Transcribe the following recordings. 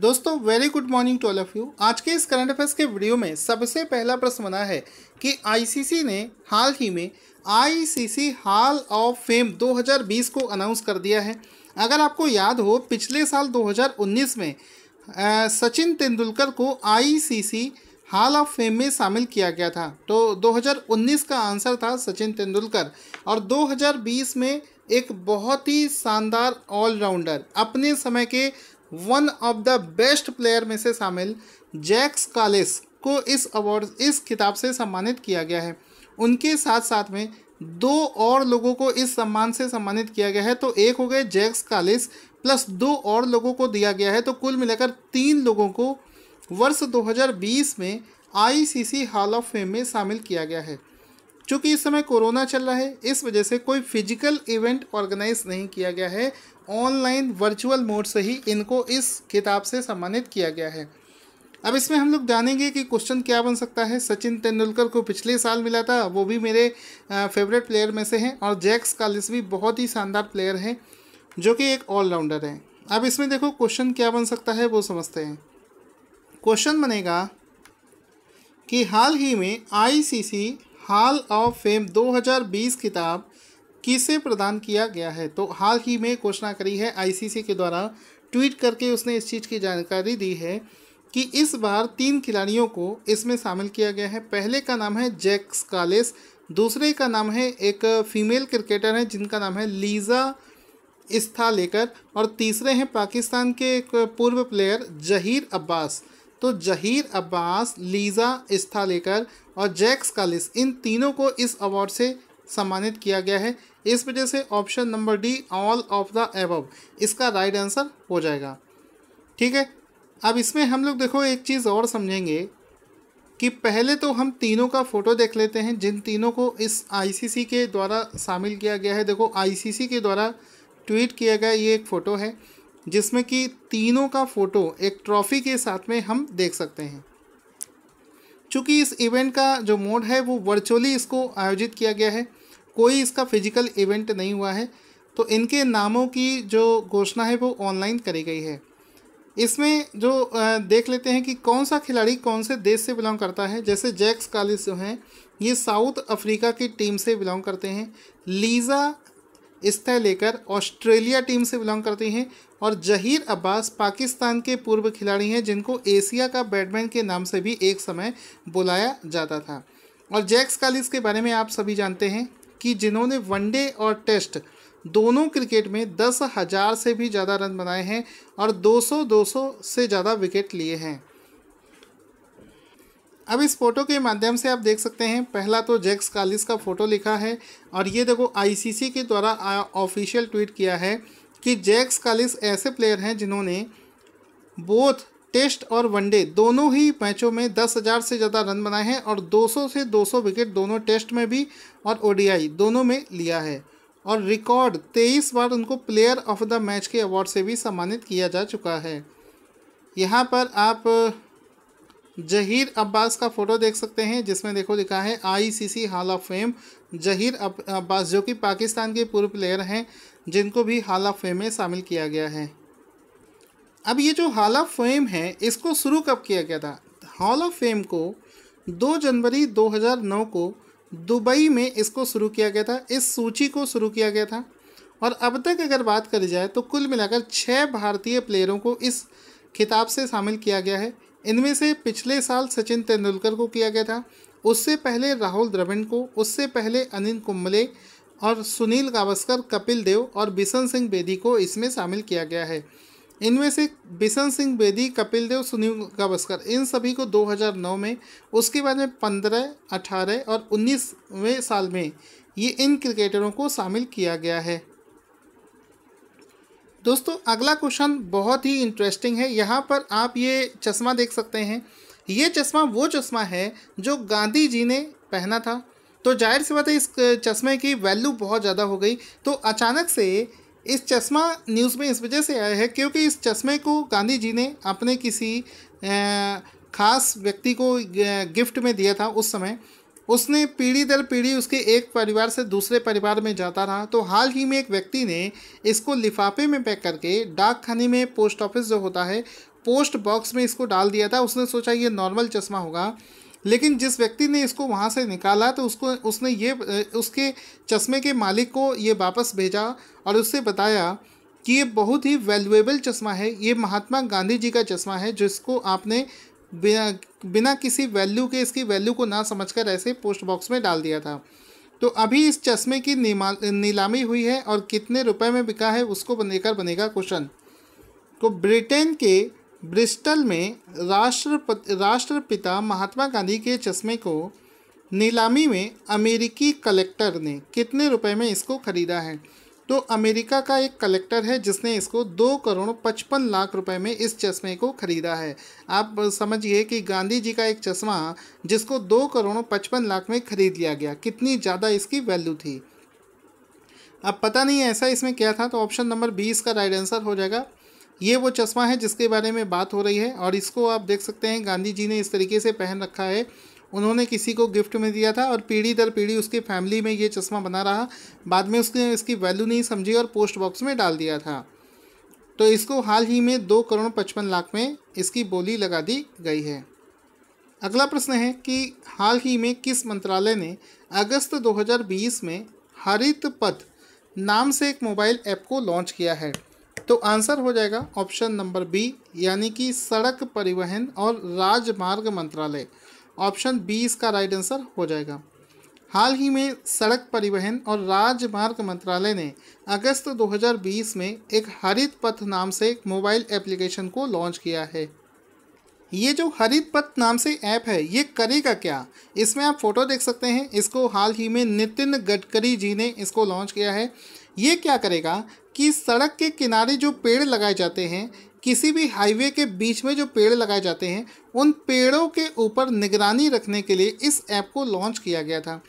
दोस्तों very good morning to all of you आज के इस करंट अफेयर्स के वीडियो में सबसे पहला प्रश्न बना है कि आईसीसी ने हाल ही में आईसीसी हॉल ऑफ फेम 2020 को अनाउंस कर दिया है अगर आपको याद हो पिछले साल 2019 में आ, सचिन तेंदुलकर को आईसीसी हॉल ऑफ फेम में शामिल किया गया था तो 2019 का आंसर था सचिन तेंदुलकर और 2020 में एक बहुत ही शानदार ऑलराउंडर अपने समय के one of the best player में से शामिल जैक्स कालेस को इस अवार्ड इस किताब से सम्मानित किया गया है उनके साथ साथ में दो और लोगों को इस सम्मान से सम्मानित किया गया है तो एक हो गए जैक्स कालिस प्लस दो और लोगों को दिया गया है तो कुल मिलाकर तीन लोगों को वर्ष 2020 में आईसीसी हॉल ऑफ फेम में शामिल किया गया है चूँकि इस समय कोरोना चल रहा है इस वजह से कोई फिजिकल इवेंट ऑर्गेनाइज नहीं किया गया है ऑनलाइन वर्चुअल मोड से ही इनको इस किताब से सम्मानित किया गया है अब इसमें हम लोग जानेंगे कि क्वेश्चन क्या बन सकता है सचिन तेंदुलकर को पिछले साल मिला था वो भी मेरे फेवरेट प्लेयर में से हैं और जैक्स कालिस भी बहुत ही शानदार प्लेयर हैं जो कि एक ऑलराउंडर हैं अब इसमें देखो क्वेश्चन क्या बन सकता है वो समझते हैं क्वेश्चन बनेगा कि हाल ही में आईसीसी हाल ऑफ फेम 2020 खिताब किसे प्रदान किया गया है तो हाल ही में घोषणा करी है आईसीसी के द्वारा ट्वीट करके उसने इस चीज़ की जानकारी दी है कि इस बार तीन खिलाड़ियों को इसमें शामिल किया गया है पहले का नाम है जैक स्कालेस दूसरे का नाम है एक फीमेल क्रिकेटर है जिनका नाम है लीज़ा इस्था लेकर और तीसरे हैं पाकिस्तान के एक पूर्व प्लेयर जहीर अब्बास तो जहीर अब्बास लीज़ा इस्था लेकर और जैक्स कालिस इन तीनों को इस अवार्ड से सम्मानित किया गया है इस वजह से option number D all of the above इसका राइट आंसर हो जाएगा ठीक है अब इसमें हम लोग देखो एक चीज़ और समझेंगे कि पहले तो हम तीनों का फ़ोटो देख लेते हैं जिन तीनों को इस आईसीसी के द्वारा शामिल किया गया है देखो आईसीसी के द्वारा ट्वीट किया गया ये एक फ़ोटो है जिसमें कि तीनों का फ़ोटो एक ट्रॉफी के साथ में हम देख सकते हैं चूँकि इस इवेंट का जो मोड है वो वर्चुअली इसको आयोजित किया गया है कोई इसका फिजिकल इवेंट नहीं हुआ है तो इनके नामों की जो घोषणा है वो ऑनलाइन करी गई है इसमें जो देख लेते हैं कि कौन सा खिलाड़ी कौन से देश से बिलोंग करता है जैसे जैक्स कालिस जो हैं ये साउथ अफ्रीका की टीम से बिलोंग करते हैं लीज़ा इस्ता लेकर ऑस्ट्रेलिया टीम से बिलोंग करती हैं और जहीर अब्बास पाकिस्तान के पूर्व खिलाड़ी हैं जिनको एशिया का बैटमैन के नाम से भी एक समय बुलाया जाता था और जैक्स कालिस के बारे में आप सभी जानते हैं कि जिन्होंने वनडे और टेस्ट दोनों क्रिकेट में दस हज़ार से भी ज़्यादा रन बनाए हैं और 200 200 से ज़्यादा विकेट लिए हैं अब इस फोटो के माध्यम से आप देख सकते हैं पहला तो जैक्स कालिस का फ़ोटो लिखा है और ये देखो आईसीसी के द्वारा ऑफिशियल ट्वीट किया है कि जैक्स कालिस ऐसे प्लेयर हैं जिन्होंने बोथ टेस्ट और वनडे दोनों ही मैचों में दस हज़ार से ज़्यादा रन बनाए हैं और 200 से 200 विकेट दोनों टेस्ट में भी और ओ दोनों में लिया है और रिकॉर्ड तेईस बार उनको प्लेयर ऑफ द मैच के अवार्ड से भी सम्मानित किया जा चुका है यहाँ पर आप जहीर अब्बास का फ़ोटो देख सकते हैं जिसमें देखो लिखा है ICC hall of fame Zaheer Abbas जो कि पाकिस्तान के पूर्व प्लेयर हैं जिनको भी हॉल ऑफ फेम में शामिल किया गया है अब ये जो हॉल ऑफ फेम है इसको शुरू कब किया गया था हॉल ऑफ फेम को 2 जनवरी 2009 को दुबई में इसको शुरू किया गया था इस सूची को शुरू किया गया था और अब तक अगर बात करी जाए तो कुल मिलाकर छः भारतीय प्लेयरों को इस खिताब से शामिल किया गया है इनमें से पिछले साल सचिन तेंदुलकर को किया गया था उससे पहले राहुल द्रविड़ को उससे पहले अनिल कुंबले और सुनील गावस्कर कपिल देव और बिशन सिंह बेदी को इसमें शामिल किया गया है इनमें से बिशन सिंह बेदी कपिल देव सुनील गावस्कर इन सभी को 2009 में उसके बाद में 15, 18 और 19वें साल में ये इन क्रिकेटरों को शामिल किया गया है दोस्तों अगला क्वेश्चन बहुत ही इंटरेस्टिंग है यहाँ पर आप ये चश्मा देख सकते हैं ये चश्मा वो चश्मा है जो गांधी जी ने पहना था तो जाहिर सी बात है इस चश्मे की वैल्यू बहुत ज़्यादा हो गई तो अचानक से इस चश्मा न्यूज़ में इस वजह से आया है क्योंकि इस चश्मे को गांधी जी ने अपने किसी ख़ास व्यक्ति को गिफ्ट में दिया था उस समय उसने पीढ़ी दर पीढ़ी उसके एक परिवार से दूसरे परिवार में जाता रहा तो हाल ही में एक व्यक्ति ने इसको लिफाफे में पैक करके डाक खाने में पोस्ट ऑफिस जो होता है पोस्ट बॉक्स में इसको डाल दिया था उसने सोचा ये नॉर्मल चश्मा होगा लेकिन जिस व्यक्ति ने इसको वहाँ से निकाला तो उसको उसने ये उसके चश्मे के मालिक को ये वापस भेजा और उससे बताया कि ये बहुत ही वैल्यूएबल चश्मा है ये महात्मा गांधी जी का चश्मा है जिसको आपने बिना बिना किसी वैल्यू के इसकी वैल्यू को ना समझकर ऐसे पोस्ट बॉक्स में डाल दिया था तो अभी इस चश्मे की नीलामी हुई है और कितने रुपए में बिका है उसको बनेकर बनेगा क्वेश्चन तो ब्रिटेन के ब्रिस्टल में राष्ट्रपति राष्ट्रपिता महात्मा गांधी के चश्मे को नीलामी में अमेरिकी कलेक्टर ने कितने रुपए में इसको खरीदा है तो अमेरिका का एक कलेक्टर है जिसने इसको दो करोड़ पचपन लाख रुपए में इस चश्मे को ख़रीदा है आप समझिए कि गांधी जी का एक चश्मा जिसको दो करोड़ पचपन लाख में ख़रीद लिया गया कितनी ज़्यादा इसकी वैल्यू थी अब पता नहीं ऐसा इसमें क्या था तो ऑप्शन नंबर बीस का राइट आंसर हो जाएगा ये वो चश्मा है जिसके बारे में बात हो रही है और इसको आप देख सकते हैं गांधी जी ने इस तरीके से पहन रखा है उन्होंने किसी को गिफ्ट में दिया था और पीढ़ी दर पीढ़ी उसकी फैमिली में ये चश्मा बना रहा बाद में उसने इसकी वैल्यू नहीं समझी और पोस्ट बॉक्स में डाल दिया था तो इसको हाल ही में दो करोड़ पचपन लाख में इसकी बोली लगा दी गई है अगला प्रश्न है कि हाल ही में किस मंत्रालय ने अगस्त 2020 में हरित पथ नाम से एक मोबाइल ऐप को लॉन्च किया है तो आंसर हो जाएगा ऑप्शन नंबर बी यानी कि सड़क परिवहन और राजमार्ग मंत्रालय ऑप्शन बी इसका राइट आंसर हो जाएगा हाल ही में सड़क परिवहन और राजमार्ग मंत्रालय ने अगस्त 2020 में एक हरित पथ नाम से एक मोबाइल एप्लीकेशन को लॉन्च किया है ये जो हरित पथ नाम से ऐप है ये करेगा क्या इसमें आप फोटो देख सकते हैं इसको हाल ही में नितिन गडकरी जी ने इसको लॉन्च किया है ये क्या करेगा कि सड़क के किनारे जो पेड़ लगाए जाते हैं किसी भी हाईवे के बीच में जो पेड़ लगाए जाते हैं उन पेड़ों के ऊपर निगरानी रखने के लिए इस ऐप को लॉन्च किया गया था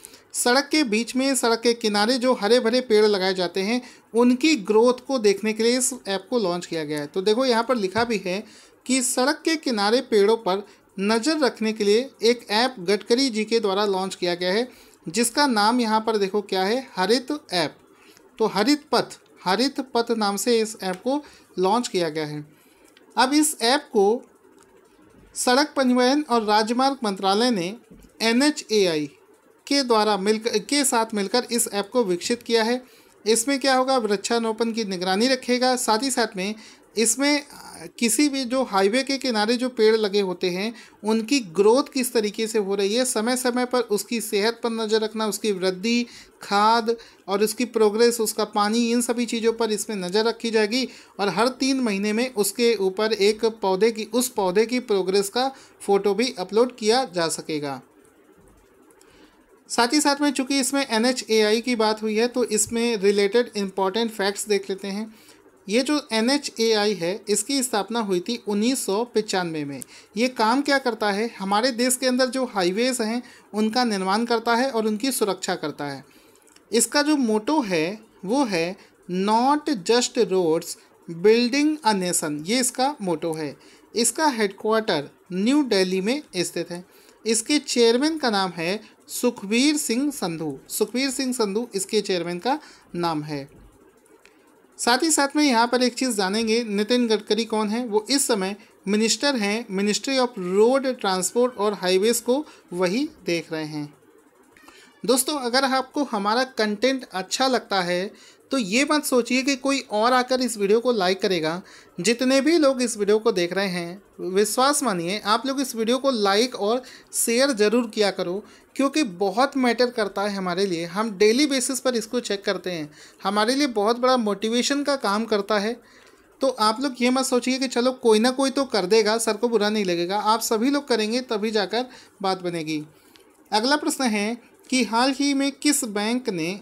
सड़क के बीच में सड़क के किनारे जो हरे भरे पेड़ लगाए जाते हैं उनकी ग्रोथ को देखने के लिए इस ऐप को लॉन्च किया गया है तो देखो यहाँ पर लिखा भी है कि सड़क के किनारे पेड़ों पर नज़र रखने के लिए एक ऐप गडकरी जी के द्वारा लॉन्च किया गया है जिसका नाम यहाँ पर देखो क्या है हरित ऐप तो हरित पथ हरित पथ नाम से इस ऐप को लॉन्च किया गया है अब इस ऐप को सड़क परिवहन और राजमार्ग मंत्रालय ने एन के द्वारा मिलकर के साथ मिलकर इस ऐप को विकसित किया है इसमें क्या होगा वृक्षारोपण की निगरानी रखेगा साथ ही साथ में इसमें किसी भी जो हाईवे के किनारे जो पेड़ लगे होते हैं उनकी ग्रोथ किस तरीके से हो रही है समय समय पर उसकी सेहत पर नज़र रखना उसकी वृद्धि खाद और उसकी प्रोग्रेस उसका पानी इन सभी चीज़ों पर इसमें नज़र रखी जाएगी और हर तीन महीने में उसके ऊपर एक पौधे की उस पौधे की प्रोग्रेस का फ़ोटो भी अपलोड किया जा सकेगा साथ ही साथ में चूंकि इसमें एन की बात हुई है तो इसमें रिलेटेड इम्पॉर्टेंट फैक्ट्स देख लेते हैं ये जो एन है इसकी स्थापना हुई थी उन्नीस में ये काम क्या करता है हमारे देश के अंदर जो हाईवेज़ हैं उनका निर्माण करता है और उनकी सुरक्षा करता है इसका जो मोटो है वो है not just roads building a nation ये इसका मोटो है इसका हेडक्वार्टर न्यू दिल्ली में स्थित है इसके चेयरमैन का नाम है सुखबीर सिंह संधू सुखबीर सिंह संधू इसके चेयरमैन का नाम है साथ ही साथ में यहाँ पर एक चीज़ जानेंगे नितिन गडकरी कौन है वो इस समय मिनिस्टर हैं मिनिस्ट्री ऑफ रोड ट्रांसपोर्ट और हाईवेज़ को वही देख रहे हैं दोस्तों अगर आपको हमारा कंटेंट अच्छा लगता है तो ये बात सोचिए कि कोई और आकर इस वीडियो को लाइक करेगा जितने भी लोग इस वीडियो को देख रहे हैं विश्वास मानिए आप लोग इस वीडियो को लाइक और शेयर ज़रूर किया करो क्योंकि बहुत मैटर करता है हमारे लिए हम डेली बेसिस पर इसको चेक करते हैं हमारे लिए बहुत बड़ा मोटिवेशन का काम करता है तो आप लोग ये मत सोचिए कि चलो कोई ना कोई तो कर देगा सर को बुरा नहीं लगेगा आप सभी लोग करेंगे तभी जाकर बात बनेगी अगला प्रश्न है कि हाल ही में किस बैंक ने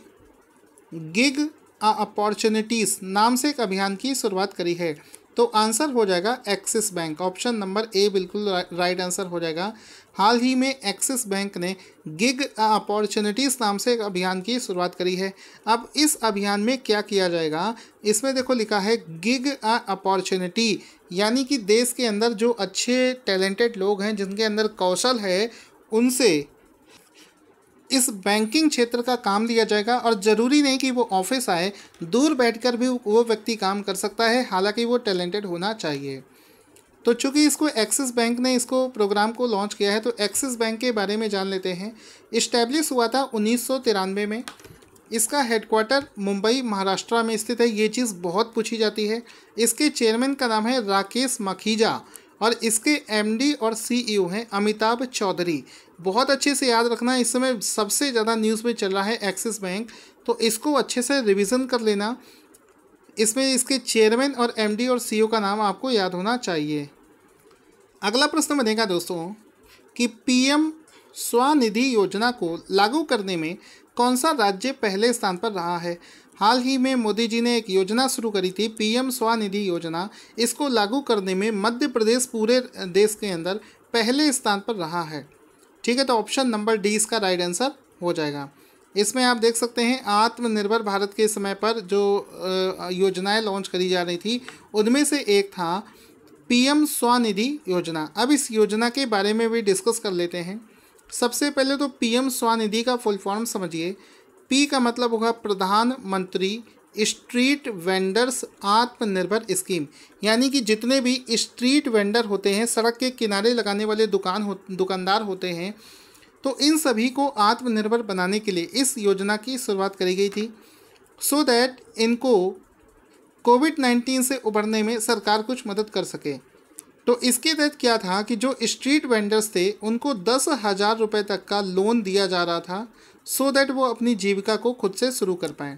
गिग अपॉर्चुनिटीज़ नाम से एक अभियान की शुरुआत करी है तो आंसर हो जाएगा Axis Bank option number A बिल्कुल रा, राइट आंसर हो जाएगा हाल ही में एक्सिस बैंक ने गिग अपॉर्चुनिटीज़ नाम से एक अभियान की शुरुआत करी है अब इस अभियान में क्या किया जाएगा इसमें देखो लिखा है गिग अपॉर्चुनिटी यानी कि देश के अंदर जो अच्छे टैलेंटेड लोग हैं जिनके अंदर कौशल है उनसे इस बैंकिंग क्षेत्र का काम लिया जाएगा और ज़रूरी नहीं कि वो ऑफिस आए दूर बैठकर भी वो व्यक्ति काम कर सकता है हालांकि वो टैलेंटेड होना चाहिए तो चूंकि इसको एक्सिस बैंक ने इसको प्रोग्राम को लॉन्च किया है तो एक्सिस बैंक के बारे में जान लेते हैं इस्टेब्लिश हुआ था उन्नीस में इसका हेडक्वार्टर मुंबई महाराष्ट्र में स्थित है ये चीज़ बहुत पूछी जाती है इसके चेयरमैन का नाम है राकेश मखीजा और इसके एमडी और सीईओ e हैं अमिताभ चौधरी बहुत अच्छे से याद रखना इस समय सबसे ज़्यादा न्यूज़ में चल रहा है एक्सिस बैंक तो इसको अच्छे से रिविजन कर लेना इसमें इसके चेयरमैन और एमडी और सीईओ e का नाम आपको याद होना चाहिए अगला प्रश्न बनेगा दोस्तों कि पीएम स्वनिधि योजना को लागू करने में कौन सा राज्य पहले स्थान पर रहा है हाल ही में मोदी जी ने एक योजना शुरू करी थी पीएम स्वनिधि योजना इसको लागू करने में मध्य प्रदेश पूरे देश के अंदर पहले स्थान पर रहा है ठीक है तो ऑप्शन नंबर डी इसका राइट आंसर हो जाएगा इसमें आप देख सकते हैं आत्मनिर्भर भारत के समय पर जो योजनाएं लॉन्च करी जा रही थी उनमें से एक था पीएम स्वनिधि योजना अब इस योजना के बारे में भी डिस्कस कर लेते हैं सबसे पहले तो पीएम स्वानिधि का फुल फॉर्म समझिए पी का मतलब होगा प्रधानमंत्री स्ट्रीट वेंडर्स आत्मनिर्भर स्कीम यानी कि जितने भी स्ट्रीट वेंडर होते हैं सड़क के किनारे लगाने वाले दुकान हो दुकानदार होते हैं तो इन सभी को आत्मनिर्भर बनाने के लिए इस योजना की शुरुआत करी गई थी सो so दैट इनको कोविड नाइन्टीन से उबरने में सरकार कुछ मदद कर सके तो इसके तहत क्या था कि जो स्ट्रीट वेंडर्स थे उनको दस हज़ार रुपये तक का लोन दिया जा रहा था सो so दैट वो अपनी जीविका को खुद से शुरू कर पाएँ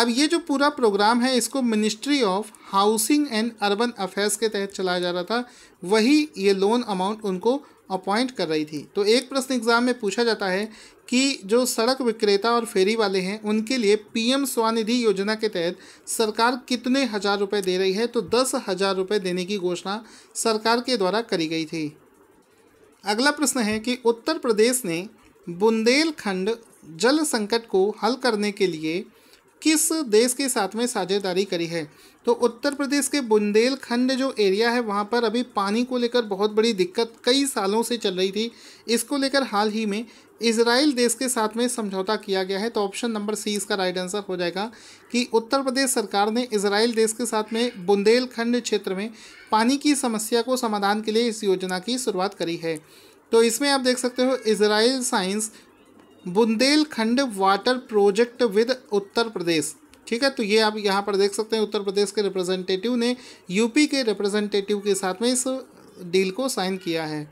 अब ये जो पूरा प्रोग्राम है इसको ministry of housing and urban affairs के तहत चलाया जा रहा था वही ये लोन अमाउंट उनको अपॉइंट कर रही थी तो एक प्रश्न एग्जाम में पूछा जाता है कि जो सड़क विक्रेता और फेरी वाले हैं उनके लिए पीएम स्वानिधि योजना के तहत सरकार कितने हज़ार रुपये दे रही है तो दस हज़ार रुपये देने की घोषणा सरकार के द्वारा करी गई थी अगला प्रश्न है कि उत्तर प्रदेश ने बुंदेलखंड जल संकट को हल करने के लिए किस देश के साथ में साझेदारी करी है तो उत्तर प्रदेश के बुंदेलखंड जो एरिया है वहाँ पर अभी पानी को लेकर बहुत बड़ी दिक्कत कई सालों से चल रही थी इसको लेकर हाल ही में इसराइल देश के साथ में समझौता किया गया है तो ऑप्शन नंबर सी इसका राइट आंसर हो जाएगा कि उत्तर प्रदेश सरकार ने इसराइल देश के साथ में बुंदेलखंड क्षेत्र में पानी की समस्या को समाधान के लिए इस योजना की शुरुआत करी है तो इसमें आप देख सकते हो Israel science Bundelkhand water project with Uttar Pradesh ठीक है तो ये आप यहाँ पर देख सकते हैं उत्तर प्रदेश के रिप्रेजेंटेटिव ने यूपी के रिप्रेजेंटेटिव के साथ में इस डील को साइन किया है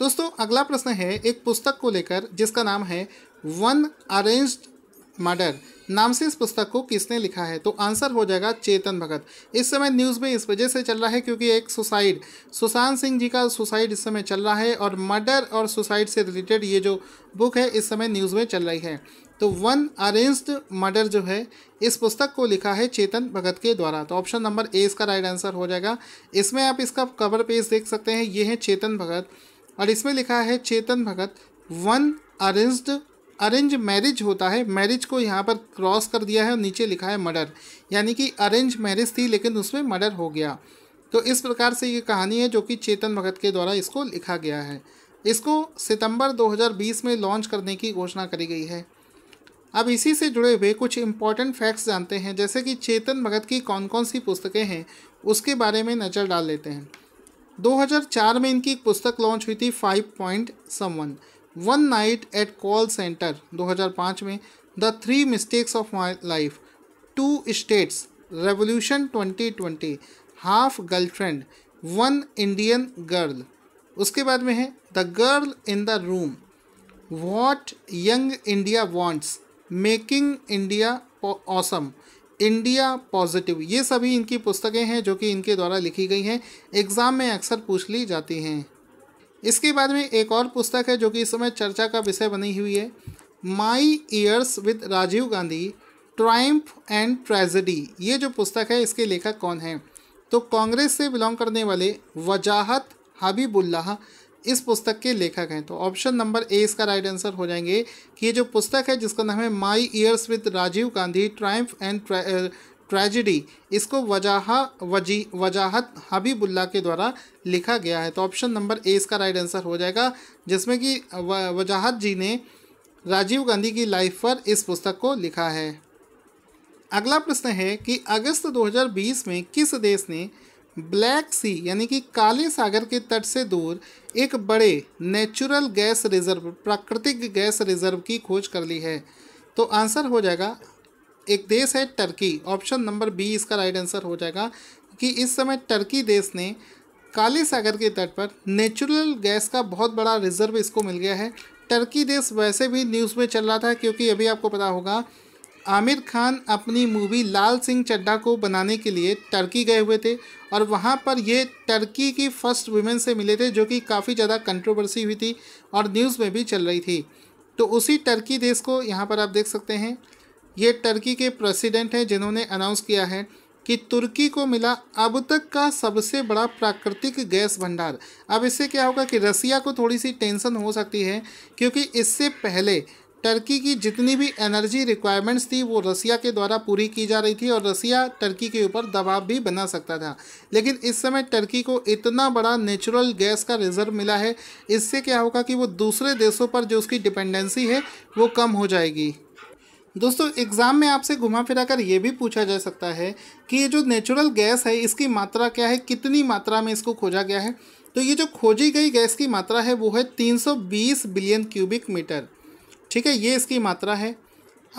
दोस्तों अगला प्रश्न है एक पुस्तक को लेकर जिसका नाम है वन अरेंज्ड मर्डर नाम से इस पुस्तक को किसने लिखा है तो आंसर हो जाएगा चेतन भगत इस समय न्यूज़ में इस वजह से चल रहा है क्योंकि एक सुसाइड सुशांत सिंह जी का सुसाइड इस समय चल रहा है और मर्डर और सुसाइड से रिलेटेड ये जो बुक है इस समय न्यूज़ में चल रही है तो वन अरेंज्ड मर्डर जो है इस पुस्तक को लिखा है चेतन भगत के द्वारा तो ऑप्शन नंबर ए इसका राइट आंसर हो जाएगा इसमें आप इसका कवर पेज देख सकते हैं ये है चेतन भगत और इसमें लिखा है Chetan Bhagat one arranged arrange marriage होता है मैरिज को यहाँ पर क्रॉस कर दिया है और नीचे लिखा है मर्डर यानी कि अरेंज मैरिज थी लेकिन उसमें मर्डर हो गया तो इस प्रकार से ये कहानी है जो कि चेतन भगत के द्वारा इसको लिखा गया है इसको सितंबर 2020 में लॉन्च करने की घोषणा करी गई है अब इसी से जुड़े हुए कुछ इम्पॉर्टेंट फैक्ट्स जानते हैं जैसे कि चेतन भगत की कौन कौन सी पुस्तकें हैं उसके बारे में नज़र डाल लेते हैं 2004 में इनकी एक पुस्तक लॉन्च हुई थी five point someone one night at call centre 2005 में the three mistakes of my life two states revolution 2020 half girlfriend one Indian girl उसके बाद में है the girl in the room what young India wants making India awesome India positive ये सभी इनकी पुस्तकें हैं जो कि इनके द्वारा लिखी गई हैं एग्ज़ाम में अक्सर पूछ ली जाती हैं इसके बाद में एक और पुस्तक है जो कि इस समय चर्चा का विषय बनी हुई है my years with Rajiv Gandhi triumph and tragedy ये जो पुस्तक है इसके लेखक कौन हैं तो कांग्रेस से बिलोंग करने वाले वजाहत हबीबुल्लाह इस पुस्तक के लेखक हैं तो ऑप्शन नंबर ए इसका राइट आंसर हो जाएंगे कि ये जो पुस्तक है जिसका नाम है my years with Rajiv Gandhi triumph and tragedy इसको वजाह वजी वजाहत हबीबुल्ला के द्वारा लिखा गया है तो ऑप्शन नंबर ए इसका राइट आंसर हो जाएगा जिसमें कि वजाहत जी ने राजीव गांधी की लाइफ पर इस पुस्तक को लिखा है अगला प्रश्न है कि अगस्त 2020 में किस देश ने ब्लैक सी यानी कि काले सागर के तट से दूर एक बड़े नेचुरल गैस रिजर्व प्राकृतिक गैस रिजर्व की खोज कर ली है तो आंसर हो जाएगा एक देश है टर्की ऑप्शन नंबर बी इसका राइट आंसर हो जाएगा कि इस समय टर्की देश ने काले सागर के तट पर नेचुरल गैस का बहुत बड़ा रिजर्व इसको मिल गया है टर्की देश वैसे भी न्यूज़ में चल रहा था क्योंकि अभी आपको पता होगा आमिर खान अपनी मूवी लाल सिंह चड्ढा को बनाने के लिए टर्की गए हुए थे और वहाँ पर ये टर्की की फर्स्ट वुमेन से मिले थे जो कि काफ़ी ज़्यादा कंट्रोवर्सी हुई थी और न्यूज़ में भी चल रही थी तो उसी टर्की देश को यहाँ पर आप देख सकते हैं ये टर्की के प्रेसिडेंट हैं जिन्होंने अनाउंस किया है कि तुर्की को मिला अब तक का सबसे बड़ा प्राकृतिक गैस भंडार अब इससे क्या होगा कि रसिया को थोड़ी सी टेंशन हो सकती है क्योंकि इससे पहले टर्की की जितनी भी एनर्जी रिक्वायरमेंट्स थी वो रसिया के द्वारा पूरी की जा रही थी और रसिया टर्की के ऊपर दबाव भी बना सकता था लेकिन इस समय टर्की को इतना बड़ा नेचुरल गैस का रिजर्व मिला है इससे क्या होगा कि वो दूसरे देशों पर जो उसकी डिपेंडेंसी है वो कम हो जाएगी दोस्तों एग्ज़ाम में आपसे घुमा फिरा कर ये भी पूछा जा सकता है कि ये जो नेचुरल गैस है इसकी मात्रा क्या है कितनी मात्रा में इसको खोजा गया है तो ये जो खोजी गई गैस की मात्रा है वो है 320 बिलियन क्यूबिक मीटर ठीक है ये इसकी मात्रा है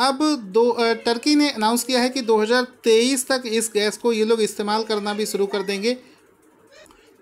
अब दो टर्की ने अनाउंस किया है कि 2023 तक इस गैस को ये लोग इस्तेमाल करना भी शुरू कर देंगे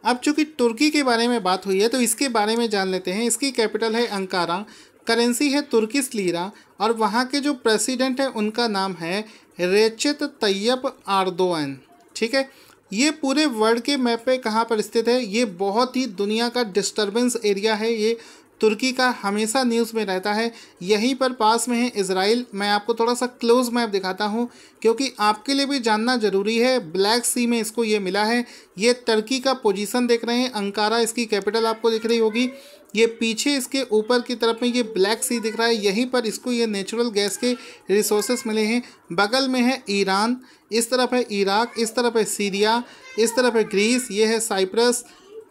अब चूंकि तुर्की के बारे में बात हुई है तो इसके बारे में जान लेते हैं इसकी कैपिटल है अंकारा करेंसी है तुर्किस लीरा और वहाँ के जो प्रेसिडेंट है उनका नाम है रेचित तैयब आर्दोन ठीक है ये पूरे वर्ल्ड के मैप पे कहाँ पर स्थित है ये बहुत ही दुनिया का डिस्टरबेंस एरिया है ये तुर्की का हमेशा न्यूज़ में रहता है यहीं पर पास में है इसराइल मैं आपको थोड़ा सा क्लोज मैप दिखाता हूँ क्योंकि आपके लिए भी जानना ज़रूरी है ब्लैक सी में इसको ये मिला है ये तुर्की का पोजीशन देख रहे हैं अंकारा इसकी कैपिटल आपको दिख रही होगी ये पीछे इसके ऊपर की तरफ में ये ब्लैक सी दिख रहा है यहीं पर इसको ये नेचुरल गैस के रिसोर्सेस मिले हैं बगल में है ईरान इस तरफ है इराक इस तरफ है सीरिया इस तरफ है ग्रीस ये है साइप्रस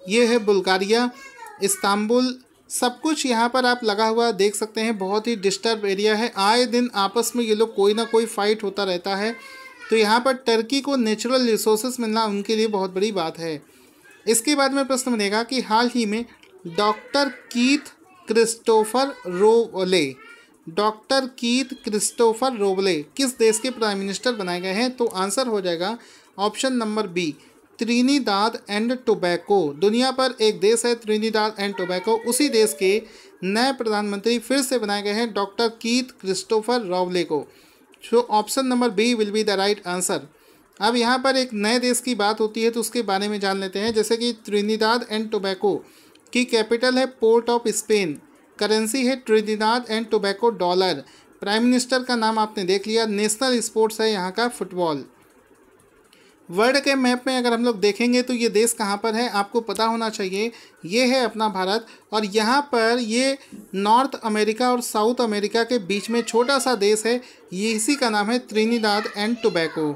ये है बुल्गारिया इस्तांबुल सब कुछ यहाँ पर आप लगा हुआ देख सकते हैं बहुत ही डिस्टर्ब एरिया है आए दिन आपस में ये लोग कोई ना कोई फाइट होता रहता है तो यहाँ पर टर्की को नेचुरल रिसोर्सेस मिलना उनके लिए बहुत बड़ी बात है इसके बाद में प्रश्न बनेगा कि हाल ही में doctor Keith Christopher Rowley doctor Keith Christopher Rowley किस देश के प्राइम मिनिस्टर बनाए गए हैं तो आंसर हो जाएगा option number B Trinidad and Tobago दुनिया पर एक देश है त्रिनीदाद एंड टोबैको उसी देश के नए प्रधानमंत्री फिर से बनाए गए हैं डॉक्टर कीथ क्रिस्टोफर रावले को so option number B will be the right answer अब यहाँ पर एक नए देश की बात होती है तो उसके बारे में जान लेते हैं जैसे कि त्रिनीदाद एंड टोबैको की कैपिटल है पोर्ट ऑफ स्पेन करेंसी है Trinidad and Tobago dollar prime minister का नाम आपने देख लिया नेशनल स्पोर्ट्स है यहाँ का फुटबॉल वर्ल्ड के मैप में अगर हम लोग देखेंगे तो ये देश कहाँ पर है आपको पता होना चाहिए ये है अपना भारत और यहाँ पर ये नॉर्थ अमेरिका और साउथ अमेरिका के बीच में छोटा सा देश है ये इसी का नाम है त्रिनीदाद एंड टोबैको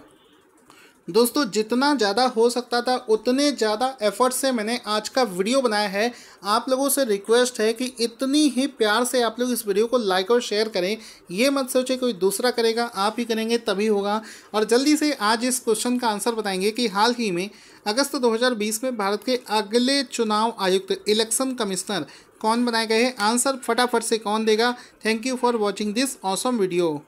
दोस्तों जितना ज़्यादा हो सकता था उतने ज़्यादा एफर्ट से मैंने आज का वीडियो बनाया है आप लोगों से रिक्वेस्ट है कि इतनी ही प्यार से आप लोग इस वीडियो को लाइक और शेयर करें ये मत सोचे कोई दूसरा करेगा आप ही करेंगे तभी होगा और जल्दी से आज इस क्वेश्चन का आंसर बताएंगे कि हाल ही में अगस्त दो में भारत के अगले चुनाव आयुक्त इलेक्शन कमिश्नर कौन बनाए गए हैं आंसर फटाफट से कौन देगा thank you for watching this awesome video